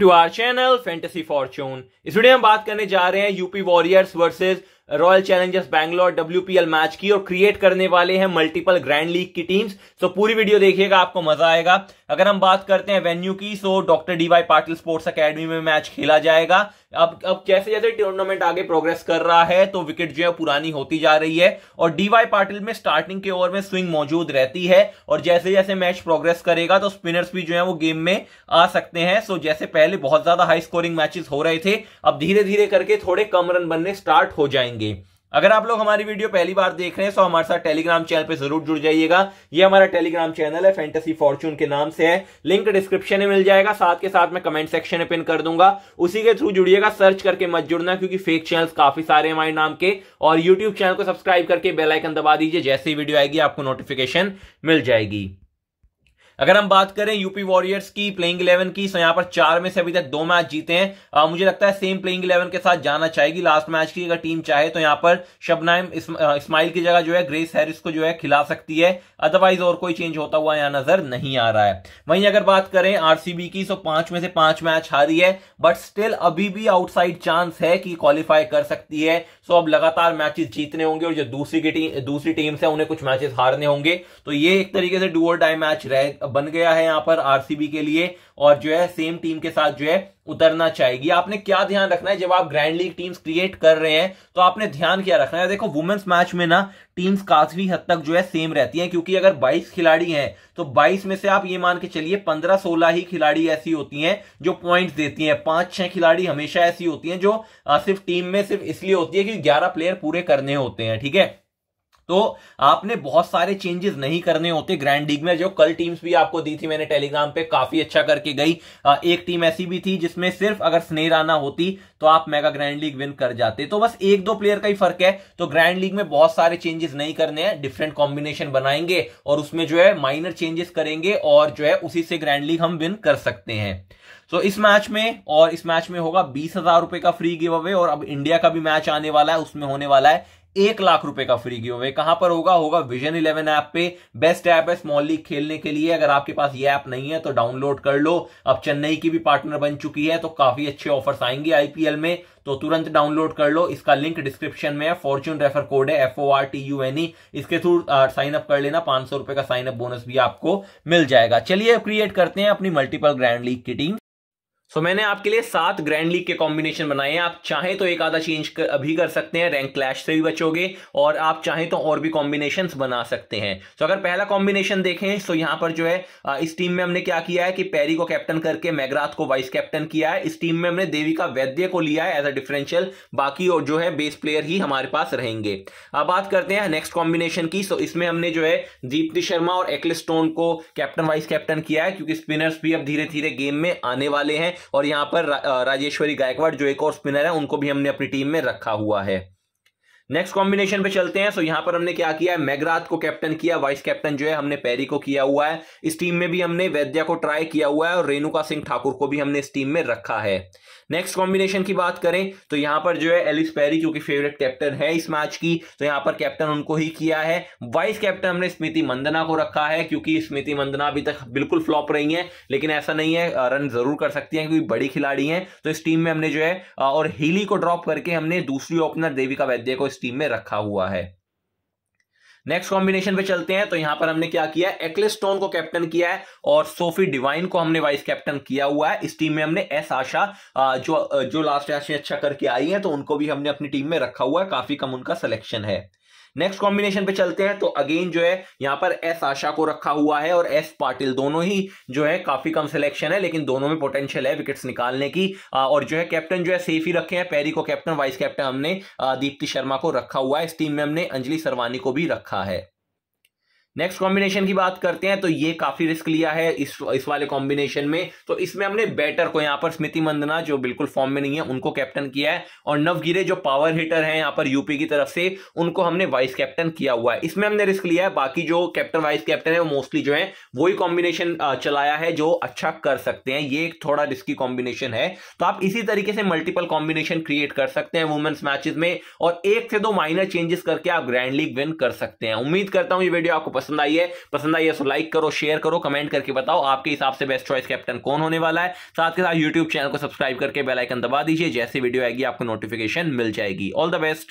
To R channel fantasy fortune इस video में बात करने जा रहे हैं UP Warriors versus Royal Challengers Bangalore WPL match की और क्रिएट करने वाले हैं मल्टीपल ग्रैंड लीग की टीम्स सो पूरी वीडियो देखिएगा आपको मजा आएगा अगर हम बात करते हैं वेन्यू की so doctor D Y Patil sports academy में मैच खेला जाएगा अब अब जैसे जैसे टूर्नामेंट आगे प्रोग्रेस कर रहा है तो विकेट जो है पुरानी होती जा रही है और डी वाई पाटिल में स्टार्टिंग के ओवर में स्विंग मौजूद रहती है और जैसे जैसे मैच प्रोग्रेस करेगा तो स्पिनर्स भी जो है वो गेम में आ सकते हैं सो जैसे पहले बहुत ज्यादा हाई स्कोरिंग मैचेस हो रहे थे अब धीरे धीरे करके थोड़े कम रन बनने स्टार्ट हो जाएंगे जाएंगे अगर आप लोग हमारी वीडियो पहली बार देख रहे हैं तो हमारे साथ टेलीग्राम चैनल पे जरूर जुड़ जाइएगा ये हमारा टेलीग्राम चैनल है फैंटेसी फॉर्च्यून के नाम से है लिंक डिस्क्रिप्शन में मिल जाएगा साथ के साथ मैं कमेंट सेक्शन में पिन कर दूंगा उसी के थ्रू जुड़िएगा सर्च करके मत जुड़ना क्योंकि फेक चैनल काफी सारे हमारे नाम के और यूट्यूब चैनल को सब्सक्राइब करके बेलाइकन दबा दीजिए जैसे ही वीडियो आएगी आपको नोटिफिकेशन मिल जाएगी अगर हम बात करें यूपी वॉरियर्स की प्लेइंग इलेवन की तो यहां पर चार में से अभी तक दो मैच जीते हैं आ, मुझे लगता है सेम प्लेइंग इलेवन के साथ जाना चाहेगी लास्ट मैच की अगर टीम चाहे तो यहां पर शबनाइम इस्माइल की जगह जो है ग्रेस हैरिस को जो है खिला सकती है अदरवाइज और कोई चेंज होता हुआ यहां नजर नहीं आ रहा है वहीं अगर बात करें आरसीबी की तो पांच में से पांच मैच हारी है बट स्टिल अभी भी आउटसाइड चांस है कि क्वालिफाई कर सकती है सो अब लगातार मैचेस जीतने होंगे और जो दूसरी की टीम दूसरी टीम से उन्हें कुछ मैचेस हारने होंगे तो ये एक तरीके से डू डाई मैच रहे बन गया है यहां पर आरसीबी के लिए और जो है सेम टीम के साथ जो है उतरना चाहेगी आपने क्या ध्यान रखना है जब आप ग्रैंड लीग टीम्स क्रिएट कर रहे हैं तो आपने ध्यान क्या रखना है देखो वुमेन्स मैच में ना टीम्स काफी हद तक जो है सेम रहती हैं क्योंकि अगर 22 खिलाड़ी हैं तो 22 में से आप ये मान के चलिए 15-16 ही खिलाड़ी ऐसी होती हैं जो पॉइंट्स देती हैं पांच छह खिलाड़ी हमेशा ऐसी होती है जो सिर्फ टीम में सिर्फ इसलिए होती है कि ग्यारह प्लेयर पूरे करने होते हैं ठीक है थीके? तो आपने बहुत सारे चेंजेस नहीं करने होते ग्रैंड लीग में जो कल टीम्स भी आपको दी थी मैंने टेलीग्राम पे काफी अच्छा करके गई एक टीम ऐसी भी थी जिसमें सिर्फ अगर स्नेह आना होती तो आप मेगा ग्रैंड लीग विन कर जाते तो बस एक दो प्लेयर का ही फर्क है तो ग्रैंड लीग में बहुत सारे चेंजेस नहीं करने हैं डिफरेंट कॉम्बिनेशन बनाएंगे और उसमें जो है माइनर चेंजेस करेंगे और जो है उसी से ग्रैंड लीग हम विन कर सकते हैं तो so, इस मैच में और इस मैच में होगा बीस हजार रुपए का फ्री गिव अवे और अब इंडिया का भी मैच आने वाला है उसमें होने वाला है एक लाख रुपए का फ्री गिव अवे कहां पर होगा होगा विजन इलेवन ऐप पे बेस्ट ऐप है स्मॉल लीग खेलने के लिए अगर आपके पास ये ऐप नहीं है तो डाउनलोड कर लो अब चेन्नई की भी पार्टनर बन चुकी है तो काफी अच्छे ऑफर्स आएंगे आईपीएल में तो तुरंत डाउनलोड कर लो इसका लिंक डिस्क्रिप्शन में है फॉर्च्यून रेफर कोड है F O R T U N E इसके थ्रू साइन अप कर लेना पांच सौ रुपए का साइन अप बोनस भी आपको मिल जाएगा चलिए क्रिएट करते हैं अपनी मल्टीपल ग्रैंड लीग की टीम सो so, मैंने आपके लिए सात ग्रैंड लीग के कॉम्बिनेशन बनाए हैं आप चाहें तो एक आधा चेंज कर, अभी कर सकते हैं रैंक क्लैश से भी बचोगे और आप चाहें तो और भी कॉम्बिनेशन बना सकते हैं सो so, अगर पहला कॉम्बिनेशन देखें तो यहाँ पर जो है इस टीम में हमने क्या किया है कि पैरी को कैप्टन करके मैगराथ को वाइस कैप्टन किया है इस टीम में हमने देवी का वैद्य को लिया है एज अ डिफरेंशियल बाकी और जो है बेस प्लेयर ही हमारे पास रहेंगे अब बात करते हैं नेक्स्ट कॉम्बिनेशन की सो so, इसमें हमने जो है दीप्ति शर्मा और एक्लिस्टोन को कैप्टन वाइस कैप्टन किया है क्योंकि स्पिनर्स भी अब धीरे धीरे गेम में आने वाले हैं और यहाँ पर रा, राजेश्वरी गायकवाड़ जो एक और स्पिनर है उनको भी हमने अपनी टीम में रखा हुआ है नेक्स्ट कॉम्बिनेशन पे चलते हैं सो यहां पर हमने क्या किया है मैगराथ को कैप्टन किया वाइस कैप्टन जो है हमने पैरी को किया हुआ है इस टीम में भी हमने वैद्या को ट्राई किया हुआ है और रेणुका सिंह ठाकुर को भी हमने इस टीम में रखा है नेक्स्ट कॉम्बिनेशन की बात करें तो यहां पर जो है एलिस पैरी जो कि फेवरेट कैप्टन है इस मैच की तो यहां पर कैप्टन उनको ही किया है वाइस कैप्टन हमने स्मृति मंदना को रखा है क्योंकि स्मृति मंदना अभी तक बिल्कुल फ्लॉप रही है लेकिन ऐसा नहीं है रन जरूर कर सकती है क्योंकि बड़ी खिलाड़ी है तो इस टीम में हमने जो है और हीली को ड्रॉप करके हमने दूसरी ओपनर देविका वैद्य को इस इस टीम में रखा हुआ है नेक्स्ट कॉम्बिनेशन पे चलते हैं तो यहां पर हमने क्या किया एक्लिस्टोन को कैप्टन किया है और सोफी डिवाइन को हमने वाइस कैप्टन किया हुआ है इस टीम में हमने एस आशा जो जो लास्ट मैच अच्छा करके आई है तो उनको भी हमने अपनी टीम में रखा हुआ है काफी कम उनका सिलेक्शन है नेक्स्ट कॉम्बिनेशन पे चलते हैं तो अगेन जो है यहां पर एस आशा को रखा हुआ है और एस पाटिल दोनों ही जो है काफी कम सिलेक्शन है लेकिन दोनों में पोटेंशियल है विकेट्स निकालने की और जो है कैप्टन जो है सेफ ही रखे हैं पैरी को कैप्टन वाइस कैप्टन हमने दीप्ति शर्मा को रखा हुआ है इस टीम में हमने अंजलि सरवानी को भी रखा है नेक्स्ट कॉम्बिनेशन की बात करते हैं तो ये काफी रिस्क लिया है इस इस वाले कॉम्बिनेशन में तो इसमें हमने बैटर को यहाँ पर स्मृति मंदना जो बिल्कुल फॉर्म में नहीं है उनको कैप्टन किया है और नवगिरे जो पावर हिटर हैं यहाँ पर यूपी की तरफ से उनको हमने वाइस कैप्टन किया हुआ है इसमें हमने रिस्क लिया है बाकी जो कैप्टन वाइस कैप्टन है वो मोस्टली जो है वही कॉम्बिनेशन चलाया है जो अच्छा कर सकते हैं ये एक थोड़ा रिस्की कॉम्बिनेशन है तो आप इसी तरीके से मल्टीपल कॉम्बिनेशन क्रिएट कर सकते हैं वुमेन्स मैचेज में और एक से दो माइनर चेंजेस करके आप ग्रैंड लीग विन कर सकते हैं उम्मीद करता हूँ ये वीडियो आपको पसंद आई है पसंद आई है तो लाइक करो शेयर करो कमेंट करके बताओ आपके हिसाब से बेस्ट चॉइस कैप्टन कौन होने वाला है साथ के साथ यूट्यूब चैनल को सब्सक्राइब करके बेलाइकन दबा दीजिए जैसे वीडियो आएगी आपको नोटिफिकेशन मिल जाएगी ऑल द बेस्ट